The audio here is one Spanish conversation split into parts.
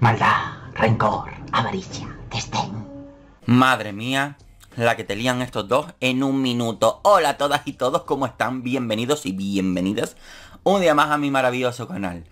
Maldad, rencor, avaricia, desdén. Madre mía, la que te lían estos dos en un minuto. Hola a todas y todos, ¿cómo están? Bienvenidos y bienvenidas un día más a mi maravilloso canal.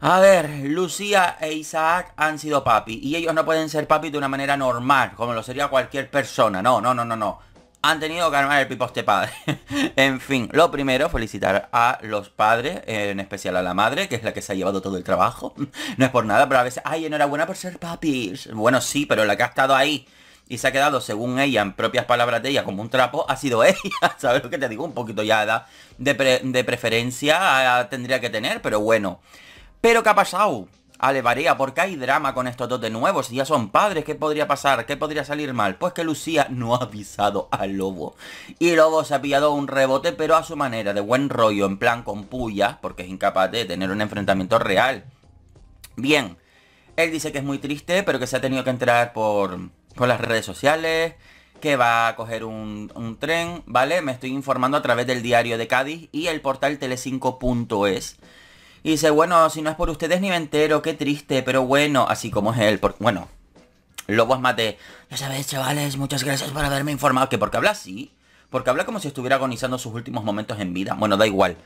A ver, Lucía e Isaac han sido papi y ellos no pueden ser papi de una manera normal, como lo sería cualquier persona. No, no, no, no, no han tenido que armar el este padre. en fin, lo primero, felicitar a los padres, en especial a la madre, que es la que se ha llevado todo el trabajo. no es por nada, pero a veces, ay, enhorabuena por ser papis. Bueno, sí, pero la que ha estado ahí y se ha quedado, según ella, en propias palabras de ella, como un trapo, ha sido ella. ¿Sabes lo que te digo? Un poquito ya de, preferencia ah, tendría que tener, pero bueno. Pero ¿qué ha pasado? ¿por porque hay drama con estos dos de nuevo, si ya son padres, ¿qué podría pasar? ¿Qué podría salir mal? Pues que Lucía no ha avisado al Lobo. Y Lobo se ha pillado un rebote, pero a su manera, de buen rollo, en plan con puya, porque es incapaz de tener un enfrentamiento real. Bien, él dice que es muy triste, pero que se ha tenido que entrar por, las redes sociales, que va a coger un, tren, ¿vale? Me estoy informando a través del diario de Cádiz y el portal tele5.es. Y dice, bueno, si no es por ustedes ni me entero, qué triste, pero bueno, así como es él, porque, bueno, Lobo es mate ya sabes, chavales, muchas gracias por haberme informado, que porque habla así, porque habla como si estuviera agonizando sus últimos momentos en vida, bueno, da igual,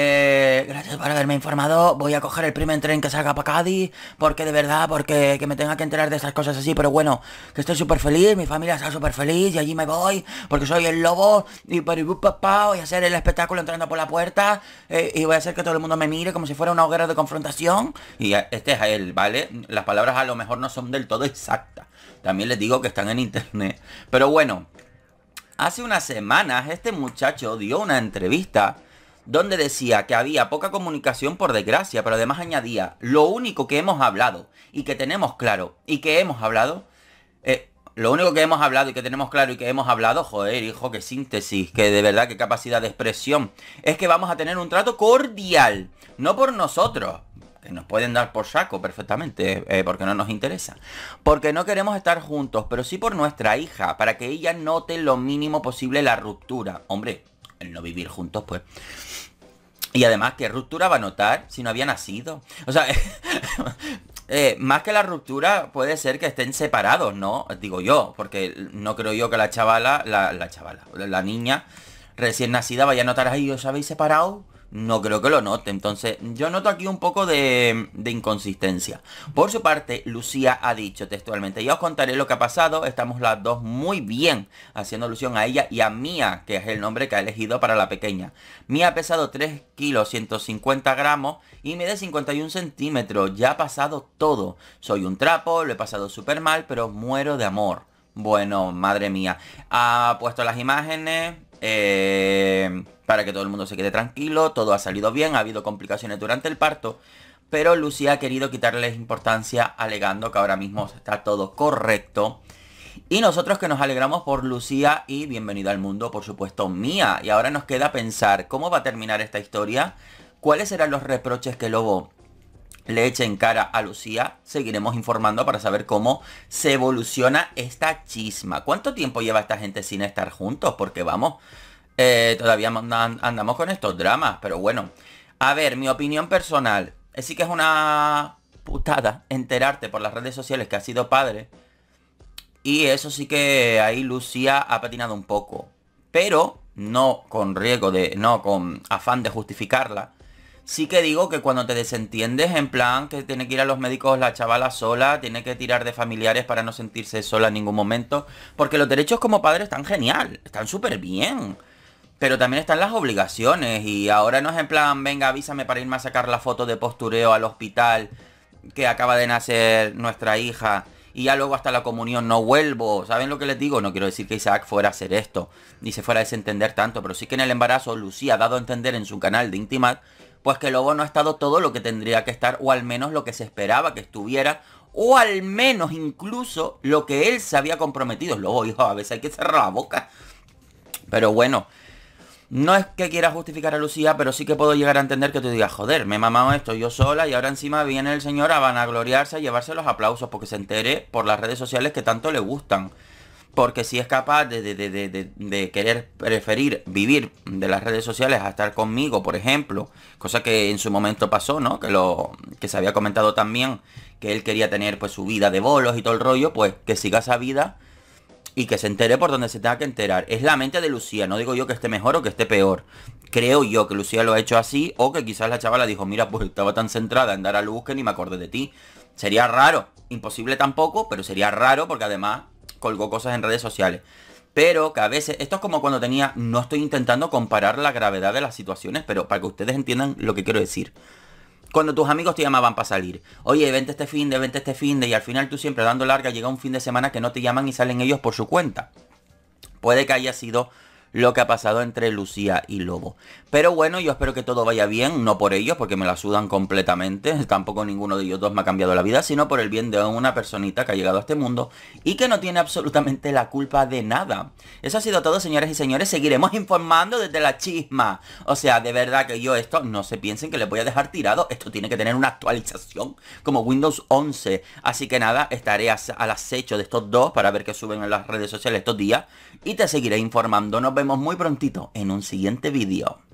eh, gracias por haberme informado. Voy a coger el primer tren que salga para Cádiz. Porque de verdad, porque que me tenga que enterar de estas cosas así. Pero bueno, que estoy súper feliz. Mi familia está súper feliz. Y allí me voy. Porque soy el lobo. Y papá. Voy a hacer el espectáculo entrando por la puerta. Eh, y voy a hacer que todo el mundo me mire como si fuera una hoguera de confrontación. Y este es él, ¿vale? Las palabras a lo mejor no son del todo exactas. También les digo que están en internet. Pero bueno. Hace unas semanas este muchacho dio una entrevista donde decía que había poca comunicación por desgracia, pero además añadía, lo único que hemos hablado y que tenemos claro y que hemos hablado, eh, lo único que hemos hablado y que tenemos claro y que hemos hablado, joder, hijo, qué síntesis, que de verdad, qué capacidad de expresión, es que vamos a tener un trato cordial, no por nosotros, que nos pueden dar por saco perfectamente, eh, porque no nos interesa. Porque no queremos estar juntos, pero sí por nuestra hija, para que ella note lo mínimo posible la ruptura. Hombre, el no vivir juntos, pues. Y además, ¿qué ruptura va a notar si no había nacido? O sea, eh, más que la ruptura, puede ser que estén separados, ¿no? Digo yo, porque no creo yo que la chavala, la, chavala, la niña recién nacida vaya a notar, Ahí os habéis separado no creo que lo note. Entonces, yo noto aquí un poco de, inconsistencia. Por su parte, Lucía ha dicho textualmente, ya os contaré lo que ha pasado. Estamos las dos muy bien, haciendo alusión a ella y a Mía, que es el nombre que ha elegido para la pequeña. Mía ha pesado 3 kilos 150 gramos y mide 51 centímetros. Ya ha pasado todo. Soy un trapo, lo he pasado súper mal, pero muero de amor. Bueno, madre mía. Ha puesto las imágenes, eh, para que todo el mundo se quede tranquilo, todo ha salido bien, ha habido complicaciones durante el parto, pero Lucía ha querido quitarles importancia alegando que ahora mismo está todo correcto. Y nosotros que nos alegramos por Lucía y bienvenido al mundo, por supuesto, mía. Y ahora nos queda pensar cómo va a terminar esta historia, cuáles serán los reproches que Lobo le eche en cara a Lucía, seguiremos informando para saber cómo se evoluciona esta chisma. ¿Cuánto tiempo lleva esta gente sin estar juntos? Porque vamos, eh, todavía andamos con estos dramas, pero bueno. A ver, mi opinión personal. Eh, sí que es una putada enterarte por las redes sociales que ha sido padre. Y eso sí que ahí Lucía ha patinado un poco. Pero no con riesgo de, no con afán de justificarla Sí que digo que cuando te desentiendes, en plan que tiene que ir a los médicos la chavala sola, tiene que tirar de familiares para no sentirse sola en ningún momento, porque los derechos como padre están genial, están súper bien. Pero también están las obligaciones y ahora no es en plan, venga, avísame para irme a sacar la foto de postureo al hospital que acaba de nacer nuestra hija y ya luego hasta la comunión no vuelvo. ¿Saben lo que les digo? No quiero decir que Isaac fuera a hacer esto, ni se fuera a desentender tanto, pero sí que en el embarazo Lucía ha dado a entender en su canal de Intimat pues que Lobo no ha estado todo lo que tendría que estar, o al menos lo que se esperaba que estuviera, o al menos incluso lo que él se había comprometido. Lobo, hijo, a veces hay que cerrar la boca. Pero bueno, no es que quiera justificar a Lucía, pero sí que puedo llegar a entender que te digas, joder, me he mamado esto yo sola y ahora encima viene el señor a vanagloriarse, a llevarse los aplausos porque se entere por las redes sociales que tanto le gustan porque si es capaz de, querer preferir vivir de las redes sociales a estar conmigo, por ejemplo, cosa que en su momento pasó, ¿no? Que lo que se había comentado también que él quería tener pues su vida de bolos y todo el rollo, pues que siga esa vida y que se entere por donde se tenga que enterar. Es la mente de Lucía, no digo yo que esté mejor o que esté peor. Creo yo que Lucía lo ha hecho así o que quizás la chavala dijo, mira, pues estaba tan centrada en dar a luz que ni me acordé de ti. Sería raro, imposible tampoco, pero sería raro porque además colgó cosas en redes sociales. Pero que a veces, esto es como cuando tenía, no estoy intentando comparar la gravedad de las situaciones, pero para que ustedes entiendan lo que quiero decir. Cuando tus amigos te llamaban para salir, oye, vente este fin de, vente este fin de, y al final tú siempre dando larga, llega un fin de semana que no te llaman y salen ellos por su cuenta. Puede que haya sido lo que ha pasado entre Lucía y Lobo. Pero bueno, yo espero que todo vaya bien, no por ellos, porque me la sudan completamente, tampoco ninguno de ellos dos me ha cambiado la vida, sino por el bien de una personita que ha llegado a este mundo y que no tiene absolutamente la culpa de nada. Eso ha sido todo, señores y señores, seguiremos informando desde la chisma. O sea, de verdad que yo esto, no se piensen que les voy a dejar tirado, esto tiene que tener una actualización como Windows 11. Así que nada, estaré al acecho de estos dos para ver qué suben en las redes sociales estos días y te seguiré informando vemos muy prontito en un siguiente vídeo.